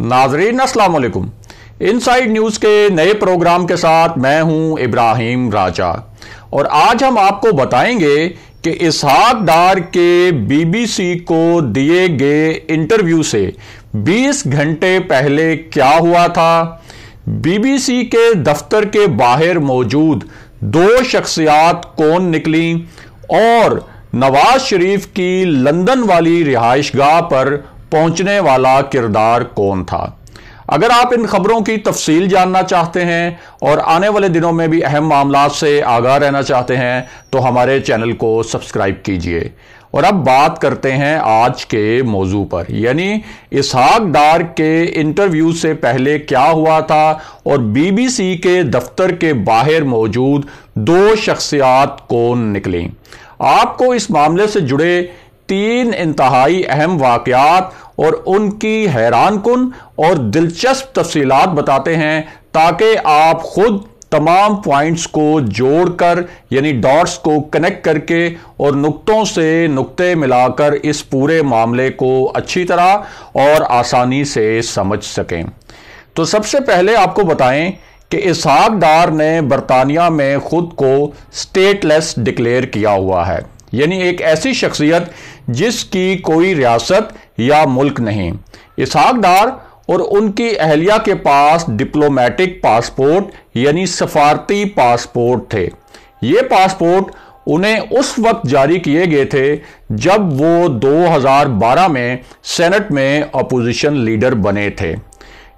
नाजरीन असलकुम side news के नए प्रोग्राम के साथ मैं हूं इब्राहिम राजा और आज हम आपको बताएंगे कि इसहाक डार के बीबीसी को दिए गए इंटरव्यू से 20 घंटे पहले क्या हुआ था बीबीसी के दफ्तर के बाहर मौजूद दो शख्सियात कौन निकली और नवाज शरीफ की लंदन वाली रिहाइश पर पहुंचने वाला किरदार कौन था अगर आप इन खबरों की तफसील जानना चाहते हैं और आने वाले दिनों में भी अहम मामला से आगाह रहना चाहते हैं तो हमारे चैनल को सब्सक्राइब कीजिए और अब बात करते हैं आज के मौजू पर यानी इसहाक डार के इंटरव्यू से पहले क्या हुआ था और बीबीसी के दफ्तर के बाहर मौजूद दो शख्सियात कौन निकली आपको इस मामले से जुड़े तीन इंतहाई अहम वाकयात और उनकी हैरान कन और दिलचस्प तफसीलात बताते हैं ताकि आप खुद तमाम पॉइंट्स को जोड़कर यानी डॉट्स को कनेक्ट करके और नुक्तों से नुक्ते मिलाकर इस पूरे मामले को अच्छी तरह और आसानी से समझ सकें तो सबसे पहले आपको बताएं कि इसहाक डार ने बरतानिया में खुद को स्टेटलेस डिक्लेयर किया हुआ है यानी एक ऐसी शख्सियत जिसकी कोई रियासत या मुल्क नहीं इसहाकदार और उनकी अहलिया के पास डिप्लोमेटिक पासपोर्ट यानी सफारती पासपोर्ट थे ये पासपोर्ट उन्हें उस वक्त जारी किए गए थे जब वो 2012 में सेनेट में अपोजिशन लीडर बने थे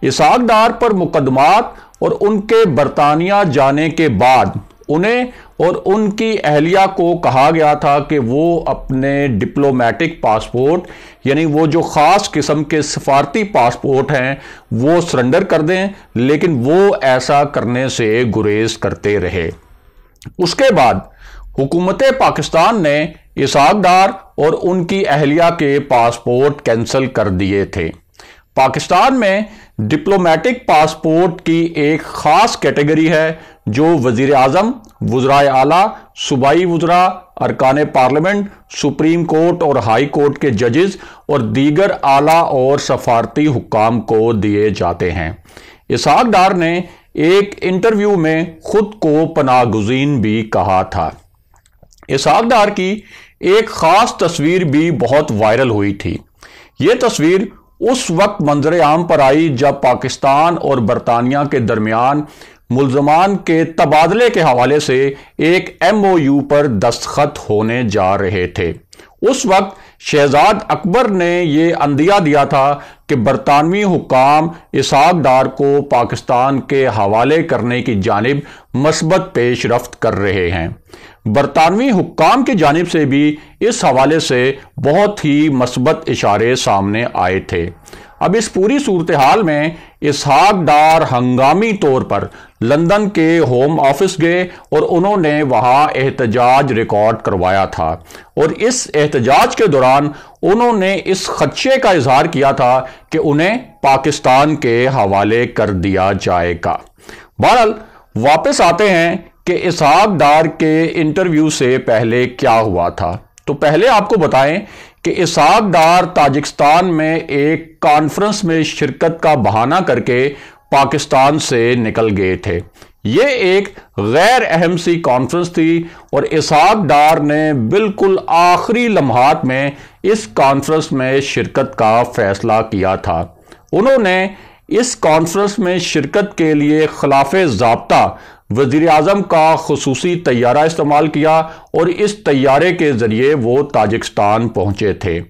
इसहाकदार पर मुकदमात और उनके बरतानिया जाने के बाद उन्हें और उनकी अहलिया को कहा गया था कि वो अपने डिप्लोमेटिक पासपोर्ट यानी वो जो ख़ास किस्म के सफारती पासपोर्ट हैं वो सरेंडर कर दें लेकिन वो ऐसा करने से गुरेज करते रहे उसके बाद हुकूमत पाकिस्तान ने इसाकदार और उनकी अहलिया के पासपोर्ट कैंसिल कर दिए थे पाकिस्तान में डिप्लोमेटिक पासपोर्ट की एक खास कैटेगरी है जो वजीर अजम वजरा आला सूबाई वजरा अरकान पार्लियामेंट सुप्रीम कोर्ट और हाई कोर्ट के जजेस और दीगर आला और सफारती हुकाम को दिए जाते हैं इसहाक डार ने एक इंटरव्यू में खुद को पनागुजीन भी कहा था इसहाक डार की एक खास तस्वीर भी बहुत वायरल हुई थी ये तस्वीर उस वक्त मंजर आम पर आई जब पाकिस्तान और बरतानिया के दरमियान मुलजमान के तबादले के हवाले से एक एम ओ यू पर दस्तखत होने जा रहे थे उस वक्त शहजाद अकबर ने ये अंदिया दिया था कि बरतानवी हुकाम इसाक डार को पाकिस्तान के हवाले करने की जानब मस्बत पेश रफ्त कर रहे हैं बरतानवी हुकाम की जानब से भी इस हवाले से बहुत ही मस्बत इशारे सामने आए थे अब इस पूरी सूरत हाल में इसहाक डार हंगामी तौर पर लंदन के होम ऑफिस गए और उन्होंने वहां एहतजाज रिकॉर्ड करवाया था और इस एहतजाज के दौरान उन्होंने इस खदशे का इजहार किया था कि उन्हें पाकिस्तान के हवाले कर दिया जाएगा बहरहाल वापस आते हैं कि इसहाक डार के इंटरव्यू से पहले क्या हुआ था तो पहले आपको बताएं कि इसाक डार ताजिकस्तान में एक कॉन्फ्रेंस में शिरकत का बहाना करके पाकिस्तान से निकल गए थे ये एक गैर अहम सी कॉन्फ्रेंस थी और इसाक डार ने बिल्कुल आखिरी लम्हात में इस कॉन्फ्रेंस में शिरकत का फैसला किया था उन्होंने इस कॉन्फ्रेंस में शिरकत के लिए खिलाफ जबता वजीर अजम का खसूसी तैयारा इस्तेमाल किया और इस तैयारे के ज़रिए वो ताजिकस्तान पहुंचे थे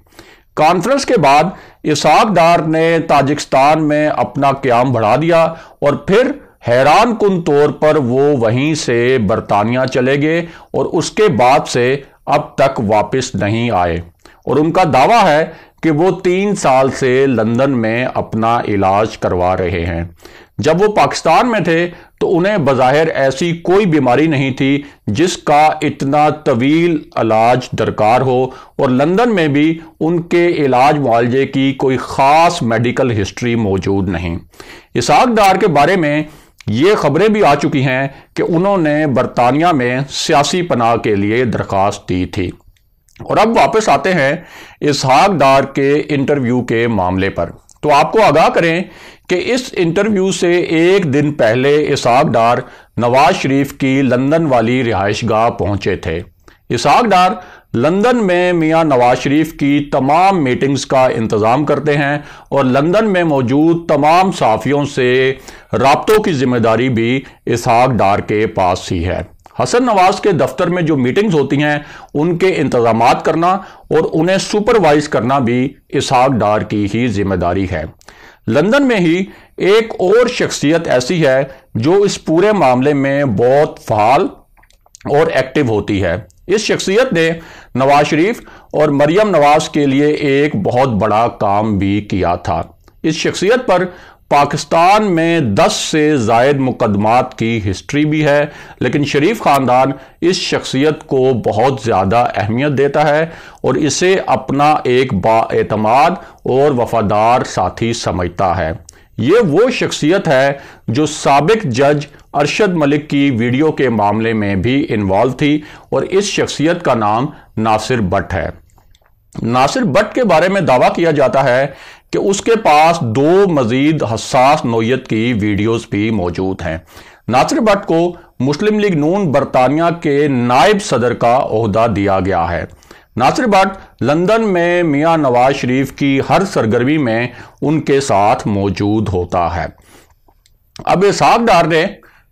कॉन्फ्रेंस के बाद इसाक डार ने ताजिकस्तान में अपना क्याम बढ़ा दिया और फिर हैरान कन तौर पर वो वहीं से बरतानिया चले गए और उसके बाद से अब तक वापस नहीं आए और उनका दावा है कि वो तीन साल से लंदन में अपना इलाज करवा रहे हैं जब वो पाकिस्तान में थे तो उन्हें बज़ाहिर ऐसी कोई बीमारी नहीं थी जिसका इतना तवील इलाज दरकार हो और लंदन में भी उनके इलाज मुआलजे की कोई ख़ास मेडिकल हिस्ट्री मौजूद नहीं इसहाक के बारे में ये खबरें भी आ चुकी हैं कि उन्होंने बरतानिया में सियासी पनाह के लिए दरख्वास्त दी थी और अब वापस आते हैं इसहाक डार के इंटरव्यू के मामले पर तो आपको आगाह करें कि इस इंटरव्यू से एक दिन पहले इसहाक डार नवाज शरीफ की लंदन वाली रिहाइश गाह पहुंचे थे इसहाक डार लंदन में मियां नवाज शरीफ की तमाम मीटिंग्स का इंतज़ाम करते हैं और लंदन में मौजूद तमाम साफियों से रबतों की जिम्मेदारी भी इसहाक डार के पास ही है हसन नवाज के दफ्तर में जो मीटिंग्स होती हैं उनके इंतजाम करना और उन्हें सुपरवाइज करना भी इसहाक डार की ही जिम्मेदारी है लंदन में ही एक और शख्सियत ऐसी है जो इस पूरे मामले में बहुत फाल और एक्टिव होती है इस शख्सियत ने नवाज शरीफ और मरियम नवाज के लिए एक बहुत बड़ा काम भी किया था इस शख्सियत पर पाकिस्तान में 10 से जायद मुकदमात की हिस्ट्री भी है लेकिन शरीफ ख़ानदान इस शख्सियत को बहुत ज़्यादा अहमियत देता है और इसे अपना एक बातमाद और वफादार साथी समझता है ये वो शख्सियत है जो सबक जज अरशद मलिक की वीडियो के मामले में भी इन्वॉल्व थी और इस शख्सियत का नाम नासिर भट्ट है नासिर भट्ट के बारे में दावा किया जाता है कि उसके पास दो मजीद हसास नोयत की वीडियोज भी मौजूद हैं नासिर भट्ट को मुस्लिम लीग नून बरतानिया के नायब सदर का अहदा दिया गया है नासिर भट्ट लंदन में मियाँ नवाज शरीफ की हर सरगर्मी में उनके साथ मौजूद होता है अब इसाक डार ने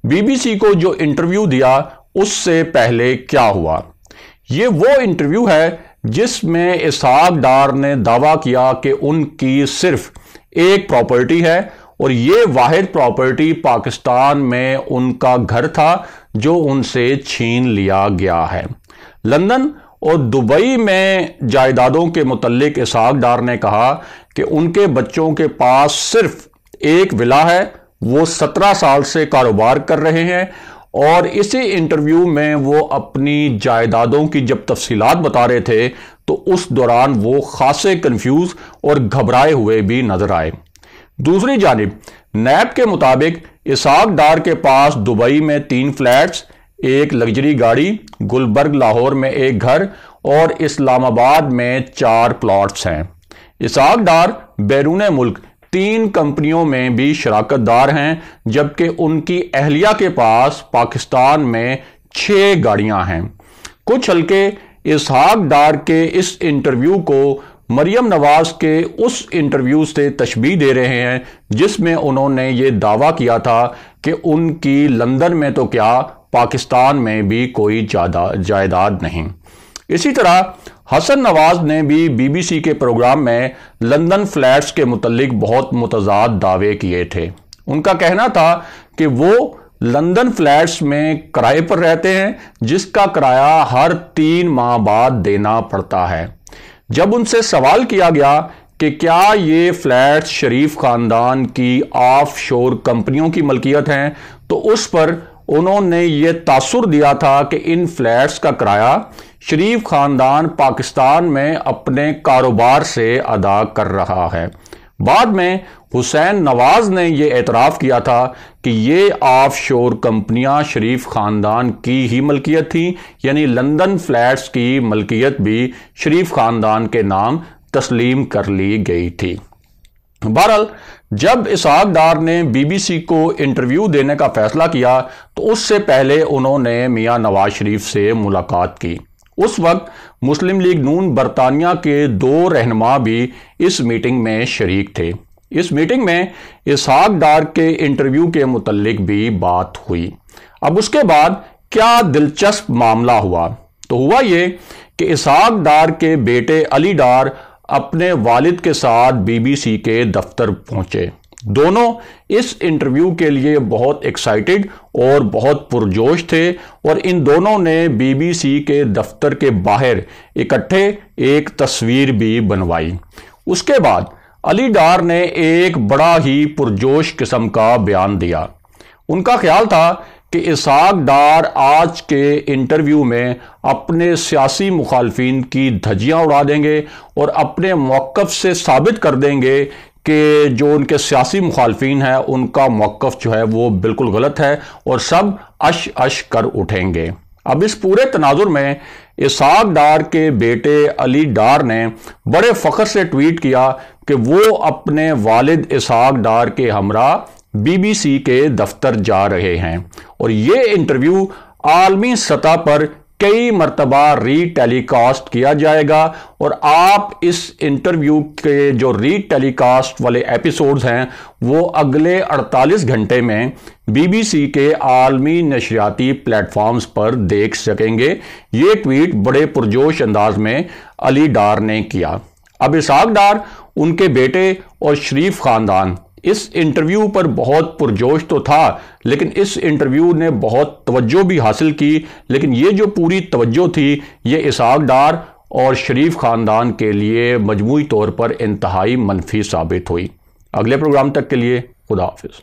बीबीसी को जो इंटरव्यू दिया उससे पहले क्या हुआ ये वो इंटरव्यू है जिसमें इसहाक डार ने दावा किया कि उनकी सिर्फ एक प्रॉपर्टी है और ये वाहिद प्रॉपर्टी पाकिस्तान में उनका घर था जो उनसे छीन लिया गया है लंदन और दुबई में जायदादों के मतलब इसहाक डार ने कहा कि उनके बच्चों के पास सिर्फ एक विला है वो सत्रह साल से कारोबार कर रहे हैं और इसी इंटरव्यू में वो अपनी जायदादों की जब तफसीलात बता रहे थे तो उस दौरान वो खासे कंफ्यूज और घबराए हुए भी नजर आए दूसरी जानब नैब के मुताबिक इसाक डार के पास दुबई में तीन फ्लैट्स एक लग्जरी गाड़ी गुलबर्ग लाहौर में एक घर और इस्लामाबाद में चार प्लॉट्स हैं इसाक डार बैरून मुल्क तीन कंपनियों में भी शराकत दार हैं जबकि उनकी अहलिया के पास पाकिस्तान में छः गाड़ियां हैं कुछ हल्के इसहाक डार के इस इंटरव्यू को मरियम नवाज के उस इंटरव्यू से तशबी दे रहे हैं जिसमें उन्होंने ये दावा किया था कि उनकी लंदन में तो क्या पाकिस्तान में भी कोई जायदाद नहीं इसी तरह हसन नवाज ने भी बीबीसी के प्रोग्राम में लंदन फ्लैट्स के मुतलिक बहुत मुतजाद दावे किए थे उनका कहना था कि वो लंदन फ्लैट्स में किराए पर रहते हैं जिसका किराया हर तीन माह बाद देना पड़ता है जब उनसे सवाल किया गया कि क्या ये फ्लैट शरीफ खानदान की ऑफ शोर कंपनियों की मलकियत हैं तो उस पर उन्होंने ये तासुर दिया था कि इन फ्लैट्स का किराया शरीफ खानदान पाकिस्तान में अपने कारोबार से अदा कर रहा है बाद में हुसैन नवाज ने यह एतराफ़ किया था कि ये ऑफ शोर कंपनियां शरीफ ख़ानदान की ही मलकियत थी यानी लंदन फ्लैट्स की मलकियत भी शरीफ ख़ानदान के नाम तस्लीम कर ली गई थी बहरहाल जब इसहाक डार ने बीबीसी को इंटरव्यू देने का फैसला किया तो उससे पहले उन्होंने मियां नवाज शरीफ से मुलाकात की उस वक्त मुस्लिम लीग नून बरतानिया के दो रहनमा भी इस मीटिंग में शरीक थे इस मीटिंग में इसहाक डार के इंटरव्यू के मुतलक भी बात हुई अब उसके बाद क्या दिलचस्प मामला हुआ तो हुआ ये कि इसहाक डार के बेटे अली डार अपने वालिद के साथ बीबीसी के दफ्तर पहुंचे दोनों इस इंटरव्यू के लिए बहुत एक्साइटेड और बहुत पुरजोश थे और इन दोनों ने बीबीसी के दफ्तर के बाहर इकट्ठे एक तस्वीर भी बनवाई उसके बाद अली डार ने एक बड़ा ही पुरजोश किस्म का बयान दिया उनका ख्याल था कि इसाक डार आज के इंटरव्यू में अपने सियासी मुखालफी की धजियाँ उड़ा देंगे और अपने मौक़ से साबित कर देंगे कि जो उनके सियासी मुखालफी हैं उनका मौक़ जो है वो बिल्कुल गलत है और सब अश अश कर उठेंगे अब इस पूरे तनाजुर में इसाक डार के बेटे अली डार ने बड़े फ़ख्र से ट्वीट किया कि वो अपने वालद इसाक डार के हमरा बीबीसी के दफ्तर जा रहे हैं और ये इंटरव्यू आलमी सतह पर कई मरतबा री टेलीकास्ट किया जाएगा और आप इस इंटरव्यू के जो री टेलीकास्ट वाले एपिसोड्स हैं वो अगले 48 घंटे में बीबीसी के आलमी नशरियाती प्लेटफॉर्म्स पर देख सकेंगे ये ट्वीट बड़े पुरजोश अंदाज में अली डार ने किया अब इसाक डार उनके बेटे और शरीफ खानदान इस इंटरव्यू पर बहुत पुरजोश तो था लेकिन इस इंटरव्यू ने बहुत तवज्जो भी हासिल की लेकिन ये जो पूरी तवज्जो थी ये इसाक डार और शरीफ ख़ानदान के लिए मजमू तौर पर इंतहाई मनफी साबित हुई अगले प्रोग्राम तक के लिए खुदा हाफिज़